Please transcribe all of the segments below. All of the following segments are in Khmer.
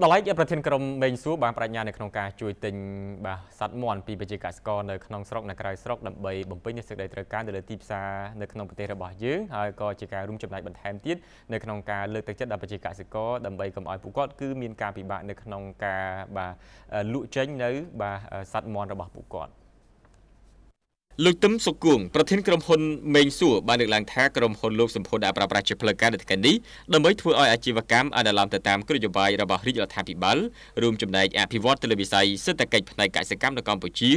ដល់ឯកប្រធានក្រុមមេងសួរបានប្រាជ្ញានៅក្នុងការជួយទិញបាទសัตว์មន់ពីប្រជាកសិករនៅក្នុងស្រុកនៅក្រៅស្រុកដើម្បីបំពេញសេចក្តីត្រូវការទៅលើទីផ្សារនៅក្នុងប្រទេសរបស់យើងហើយក៏ជាការរួមចំណែកបន្ថែមទៀតនៅក្នុងការលើកទឹកចិត្តដល់ប្រជាកសិករដើម្បីកុំឲ្យពួកគាត់គឺមានការពិបាកនៅក្នុងការបាទលក់ចេញនៅបាទសัตว์មន់របស់ពួកគាត់លោកទឹមសុគួងប្រធានក្រុមហ៊ុនមេងសួរបានលើកឡើងថាក្រុមហ៊ុនលោកសម្ពុនដែលប្រើប្រាស់ជាផ្លូវការនៅថ្ងៃនេះដើម្បីធ្វើឲ្យអាជីវកម្មអនុលោមទៅតាមគោលនយោបាយរបស់រាជរដ្ឋាភិបាលរួមចំណែកអភិវឌ្ឍទៅលើវិស័យសេដ្ឋកិច្ចផ្នែកកសិកម្មនៅកម្ពុជា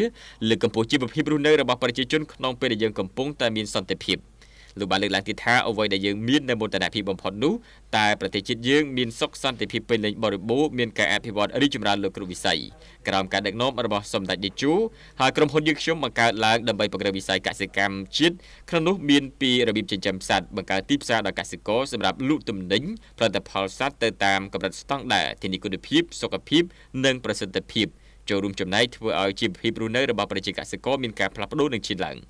លើកកម្ពស់ជីវភាពរស់នៅរបស់ប្រជាជនក្នុងពេលដែលយើងកំពុងតែមានសន្តិភាព។លោកបានលើកឡើងទៀតថាអ្វីដែលយើងមាននៅមោទនភាពបំផុតនោះតែប្រទេសជាតិយើងមានសុខសន្តិភាពពេញលេញបរិបូរណ៍មានការអភិវឌ្ឍរីកចម្រើនលើគ្រប់វិស័យក្រោមការដឹកនាំរបស់សម្ដេចតេជោហើយក្រុមហ៊ុនយើងខ្ញុំបង្កើតឡើងដើម្បីពង្រឹងវិស័យកសិកម្មជាតិក្នុងនោះមានពីរបៀបចិញ្ចឹមសត្វបង្កើតទីផ្សារដល់កសិករសម្រាប់លក់ទំនិញផលិតផលសត្វទៅតាមកម្រិតស្តង់ដារធានាគុណភាពសុខភាពនិងប្រសិទ្ធភាពចូលរួមចំណែកធ្វើឲ្យជីវភាពរស់នៅរបស់ប្រជាកសិករមានការផ្លាស់ប្ដូរនិងឈានឡើង។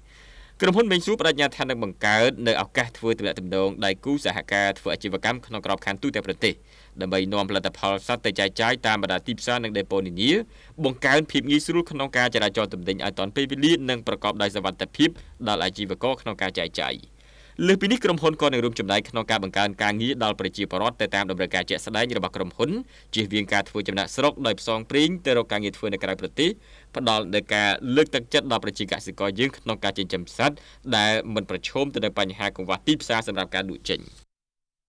ក្រុមហ៊ុនមេងស៊ូបដិញ្ញាថានឹងបង្កើតនៅឱកាសធ្វើទំនាក់ទំនងដៃគូសហការធ្វើអាជីវកម្មក្នុងក្របខ័ណ្ឌទូទាំងប្រទេសដើម្បីនាំផលិតផលសត្វទៅចែកចាយតាមបណ្ដាទីផ្សារនិងដេប៉ូនានាបង្កើនភាពងាយស្រួលក្នុងការចរាចរទំនិញឲ្យទាន់ពេលវេលានិងប្រកបដោយសុវត្ថិភាពដល់អាជីវករក្នុងការចែកចាយ។លើសពីនេះក្រុមហ៊ុនក៏នឹងរួមចំណែកក្នុងការបង្កើនការងារដល់ប្រជាពលរដ្ឋទៅតាមតម្រូវការជាក់ស្ដែងរបស់ក្រុមហ៊ុនជៀសវាងការធ្វើចំណាក់ស្រុកដោយផ្សងព្រេងទៅរកការងារធ្វើនៅក្រៅប្រទេសផ្ដល់ដល់ការលើកទឹកចិត្តដល់ប្រជាកសិករយើងក្នុងការចិញ្ចឹមសត្វដែលមិនប្រឈមទៅនឹងបញ្ហាកង្វះទីផ្សារសម្រាប់ការលក់ចេញ។